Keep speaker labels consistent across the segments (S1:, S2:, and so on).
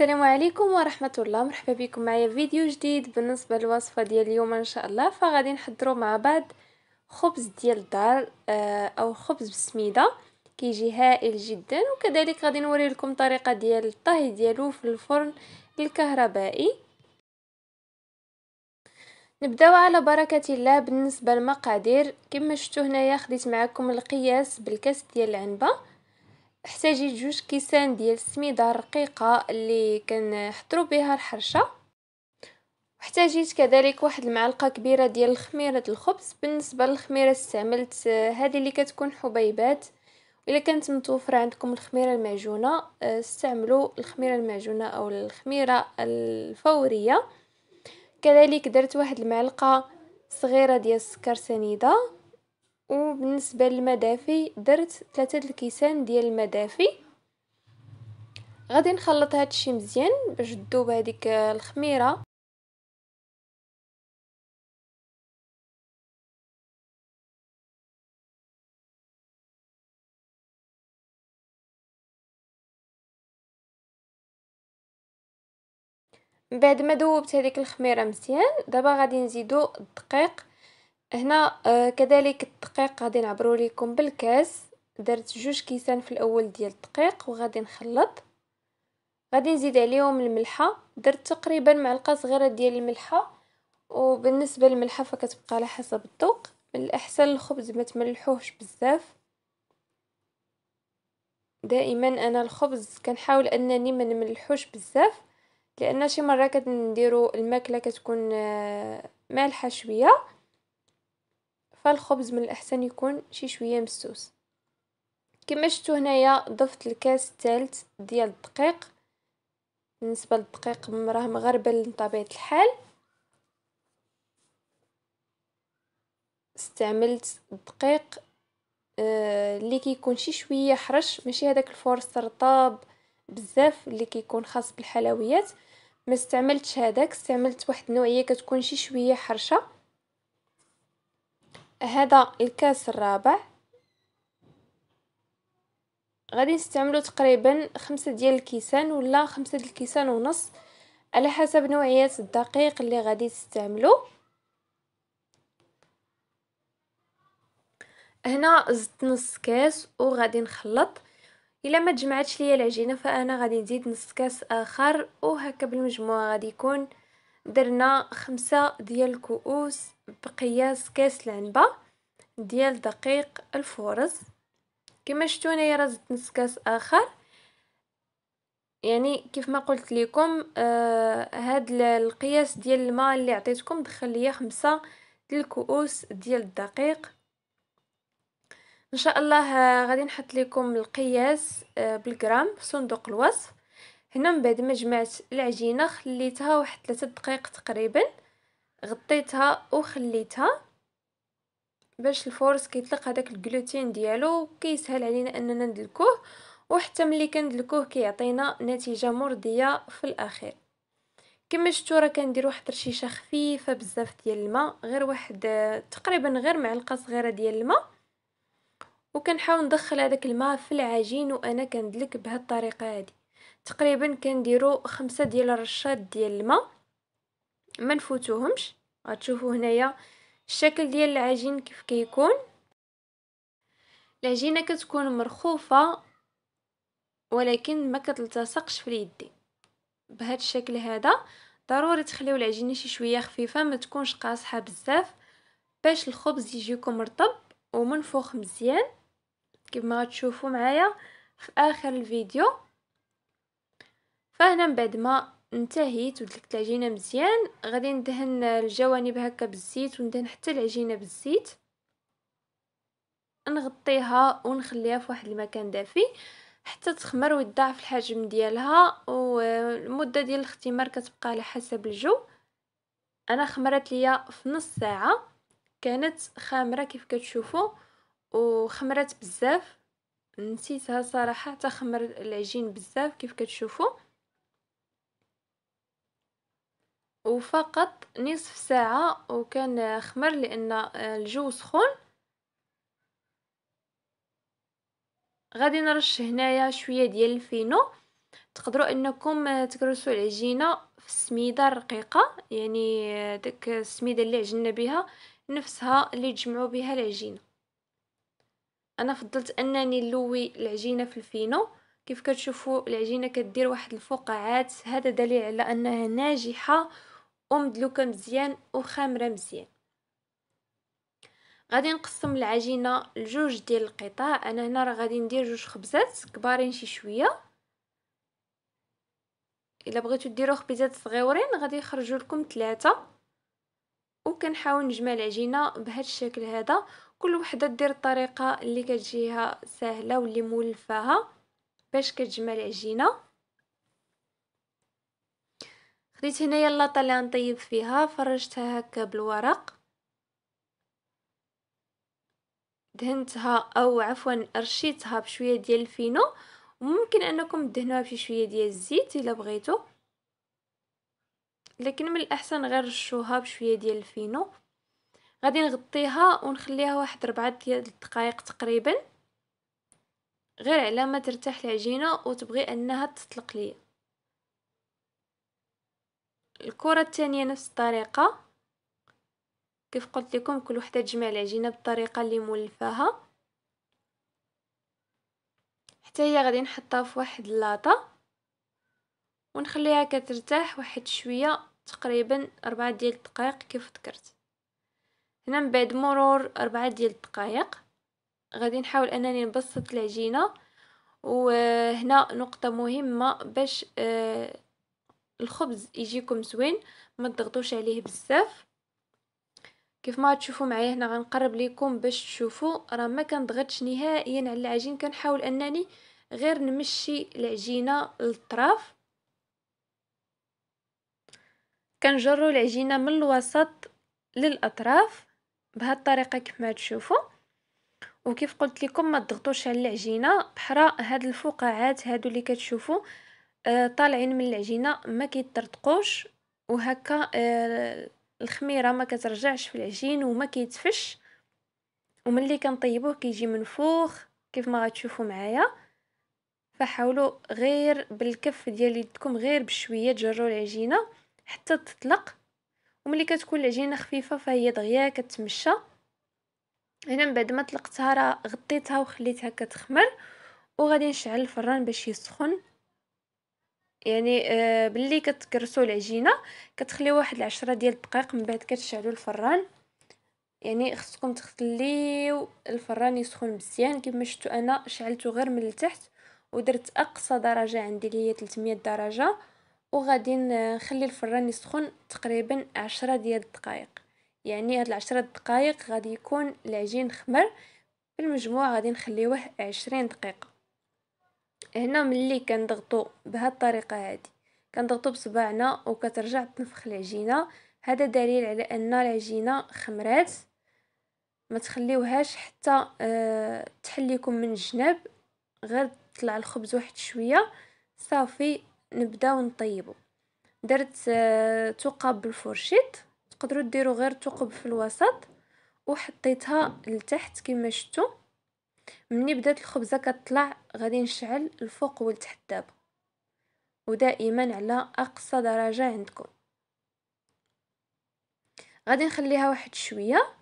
S1: السلام عليكم ورحمة الله مرحبا بكم معايا فيديو جديد بالنسبة للوصفة ديال اليوم ان شاء الله فغادي نحضرو مع بعض خبز ديال الدار آه، او خبز بسميدة كيجي هائل جدا وكذلك غادي نوري لكم طريقة ديال الطهي ديالو في الفرن الكهربائي نبداو على بركة الله بالنسبة للمقادير كما شتو هنايا خديت معكم القياس بالكاس ديال العنبه احتاجيت جوج كيسان ديال السميده الرقيقه اللي كنحضروا بها الحرشه احتاجيت كذلك واحد المعلقه كبيره ديال الخميره الخبز بالنسبه للخميره استعملت هذه اللي كتكون حبيبات الا كانت متوفره عندكم الخميره المعجونه استعملوا الخميره المعجونه او الخميره الفوريه كذلك درت واحد المعلقه صغيره ديال السكر سنيده وبالنسبة للمدافي درت ثلاثة الكيسان ديال المدافي غادي نخلط هادشي مزيان باش تذوب هذيك الخميره من بعد ما ذوبت هذيك الخميره مزيان دابا غادي نزيدو الدقيق هنا آه، كذلك الدقيق غادي نعبرو ليكم بالكاس درت جوج كيسان في الاول ديال الدقيق وغادي نخلط غادي نزيد عليهم الملحه درت تقريبا معلقه صغيره ديال الملحه وبالنسبه للملحه فكتبقى على حسب الذوق من الاحسن الخبز ما تملحوهش بزاف دائما انا الخبز كنحاول انني ما نملحوش بزاف لان شي مره كنديروا الماكله كتكون آه، مالحه شويه فالخبز من الأحسن يكون شي شوية مسوس كما شفتوا هنايا ضفت الكاس الثالث ديال الدقيق بالنسبه للدقيق راه مغربل بطبيعه الحال استعملت الدقيق آه، اللي آه كيكون شي شويه حرش ماشي هذاك الفورس رطاب بزاف اللي كيكون خاص بالحلويات ما استعملتش هذاك استعملت واحد النوعيه كتكون شي شويه حرشه هذا الكاس الرابع غادي نستعملو تقريبا خمسة ديال الكيسان ولا خمسة ديال الكيسان ونص على حسب نوعيه الدقيق اللي غادي تستعملو هنا زدت نص كاس وغادي نخلط الا ما تجمعتش ليا العجينه فانا غادي نزيد نص كاس اخر وهكا بالمجموع غادي يكون درنا خمسة ديال الكؤوس بقياس كاس العنبة ديال دقيق الفورز كما شتونا هنايا راه زدت نص كاس اخر يعني كيف ما قلت لكم آه هاد القياس ديال الماء اللي عطيتكم دخل ليا خمسة ديال الكؤوس ديال الدقيق ان شاء الله آه، غادي نحط لكم القياس آه، بالجرام في صندوق الوصف هنا من بعد ما جمعت العجينه خليتها واحد 3 دقائق تقريبا غطيتها وخليتها باش الفورس كيطلق هذاك الجلوتين ديالو كيسهل علينا اننا ندلكوه وحتى ملي كندلكوه كيعطينا نتيجه مرضيه في الاخير كما شفتوا راه كندير واحد الرشيشه خفيفه بزاف ديال الماء غير واحد تقريبا غير معلقه صغيره ديال الماء وكنحاول ندخل هذاك الماء في العجين وانا كندلك بهذه الطريقه هذه تقريبا كنديروا خمسة ديال الرشات ديال الماء ما نفوتوهمش غتشوفوا هنايا الشكل ديال العجين كيف كيكون العجينه كتكون مرخوفه ولكن ما كتلتصقش في اليدين بهذا الشكل هذا ضروري تخليو العجينه شي شويه خفيفه ما تكونش قاصحه بزاف باش الخبز يجيكم رطب ومنفوخ مزيان كما تشوفوا معايا في اخر الفيديو فهنا من بعد ما انتهيت ودلكت العجينه مزيان غادي ندهن الجوانب هكا بالزيت وندهن حتى العجينه بالزيت نغطيها ونخليها في واحد المكان دافي حتى تخمر ويضاعف الحجم ديالها والمده ديال الاختمار كتبقى على حسب الجو انا خمرت ليا في نص ساعه كانت خامره كيف كتشوفوا وخمرت بزاف نسيتها صراحه تخمر العجين بزاف كيف كتشوفوا وفقط نصف ساعة وكان خمر لأن آه، الجو سخون غادي نرش هنايا شويه ديال الفينو تقدروا انكم آه، تكرسوا العجينه في السميده الرقيقه يعني آه، داك السميده اللي عجنا بها نفسها اللي تجمعوا بها العجينه انا فضلت انني نلوي العجينه في الفينو كيف كتشوفوا العجينه كدير واحد الفقاعات هذا دليل على انها ناجحه ومدلوكة مزيان وخامرة مزيان غادي نقسم العجينة لجوج ديال القطع أنا هنا راه غادي ندير جوج خبزات كبارين شي شوية الا بغيتو ديرو خبيزات صغيورين غادي يخرجوا لكم ثلاثه وكنحاول نجمع العجينه بهذا الشكل هذا كل وحده دير الطريقه اللي كتجيها سهله واللي مولفاها باش كتجمع العجينه خديت هنايا اللاطة اللي غنطيب فيها فرشتها هكا بالورق دهنتها او عفوا رشيتها بشويه ديال الفينو وممكن انكم تدهنوها بشي شويه ديال الزيت الا بغيتو لكن من الاحسن غير رشوها بشويه ديال الفينو غادي نغطيها ونخليها واحد ربعة ديال الدقائق تقريبا غير على ما ترتاح العجينه وتبغي انها تطلق ليا الكره الثانيه نفس الطريقه كيف قلت لكم كل وحده تجمع العجينه بالطريقه اللي مولفاها حتى هي غادي نحطها في واحد اللاطه ونخليها كترتاح واحد شويه تقريبا أربعة ديال الدقائق كيف ذكرت هنا من بعد مرور أربعة ديال الدقائق غادي نحاول انني نبسط العجينه وهنا نقطه مهمه باش آه، الخبز يجيكم زوين ما تضغطوش عليه بزاف كيف ما تشوفوا معايا هنا غنقرب لكم باش تشوفوا راه ما كنضغطش نهائيا على العجين كنحاول انني غير نمشي العجينه للطراف كنجروا العجينه من الوسط للاطراف بهذه الطريقه كيف ما تشوفوا وكيف قلت لكم ما تضغطوش على العجينه بحرا هاد الفقاعات هادو اللي كتشوفوا آه، طالعين من العجينه ما كيطرطقوش وهكا آه، الخميره ما كترجعش في العجين وما كيتفش وملي كنطيبوه كيجي منفوخ كيف ما غتشوفوا معايا فحاولوا غير بالكف ديال يدكم غير بشويه تجروا العجينه حتى تطلق وملي كتكون العجينه خفيفه فهي دغيا كتمشى هنا من بعد ما طلقتها راه غطيتها وخليتها كتخمر وغادي نشعل الفران باش يسخن يعني آه، باللي كتكرسوا العجينه كتخليوها واحد العشرة ديال الدقائق من بعد كتشعلوا الفران يعني خصكم تخليو الفران يسخن مزيان كما شفتوا انا شعلته غير من التحت ودرت اقصى درجه عندي اللي هي 300 درجه وغادي نخلي الفران يسخن تقريبا عشرة ديال الدقائق يعني هاد العشرة دقائق غادي يكون العجين خمر بالمجموع غادي نخليوه عشرين دقيقه هنا ملي كنضغطو بهاد الطريقه هادي كنضغطو بصبعنا وكترجع تنفخ العجينه هذا دليل على ان العجينه خمرات ما تخليوهاش حتى أه تحليكم من الجناب غير طلع الخبز واحد شويه صافي نبداو نطيبو درت أه ثقب بالفرشيط تقدروا ديروا غير ثقب في الوسط وحطيتها لتحت كما شفتوا مني بدات الخبزه كطلع غادي نشعل الفوق والتحت دابا ودائما على اقصى درجه عندكم غادي نخليها واحد شويه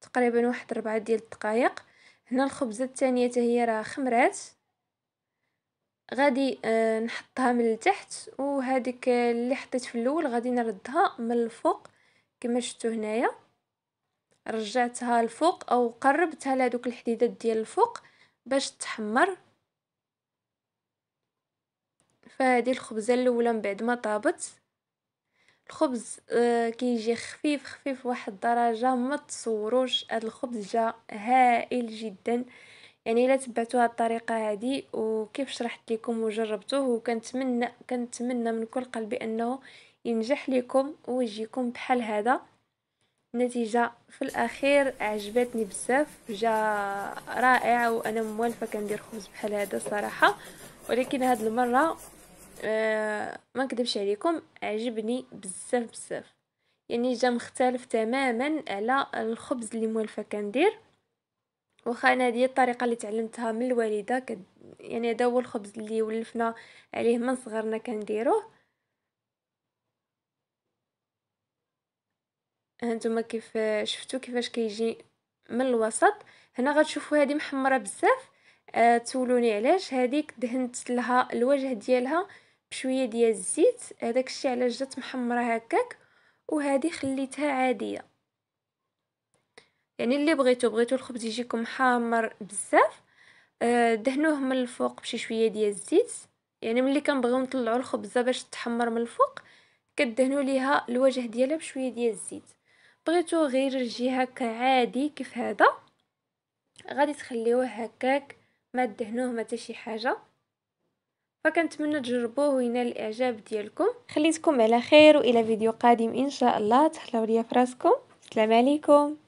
S1: تقريبا واحد ربعة ديال الدقائق هنا الخبزه الثانيه حتى هي راه خمرات غادي آه، نحطها من التحت وهذيك اللي حطيت في الاول غادي نردها من الفوق كما شفتوا هنايا رجعتها الفوق او قربتها لهذوك الحديدات ديال الفوق باش تحمر فهذه الخبزه الاولى من بعد ما طابت الخبز آه، كيجي خفيف خفيف واحد الدرجه ما تصوروش هذا الخبز جا هائل جدا يعني الا تبعتوا هذه الطريقه هذه وكيف شرحت لكم وجربتوه وكنتمنى كنتمنى من كل قلبي انه ينجح لكم ويجيكم بحال هذا النتيجه في الاخير عجبتني بزاف جا رائع وانا موالفه كندير خبز بحال هذا صراحه ولكن هاد المره آه ما نكذبش عليكم عجبني بزاف بزاف يعني جا مختلف تماما على الخبز اللي موالفه كندير واخا انا هذه الطريقه اللي تعلمتها من الوالده يعني هذا هو الخبز اللي ولفنا عليه من صغرنا كنديروه هانتوما كيف شفتوا كيفاش كيجي من الوسط هنا غتشوفوا هذه محمره بزاف أه تولوني علاش هذيك دهنت لها الوجه ديالها بشويه ديال الزيت هذاك الشيء علاش جات محمره هكاك وهذه خليتها عاديه يعني اللي بغيتو بغيتو الخبز يجيكم حامر بزاف أه دهنوه من الفوق بشي شويه ديال الزيت يعني ملي كنبغيو نطلعوا الخبزه باش تحمر من الفوق كدهنوا ليها الوجه ديالها بشويه ديال الزيت بغيتو غير يجي هكا عادي كيف هذا غادي تخليوه هكاك ما تدهنوه ما حتى شي حاجه فكنتمنى تجربوه وينال الاعجاب ديالكم خليتكم على خير والى فيديو قادم ان شاء الله تحلاو ليا فراسكم السلام عليكم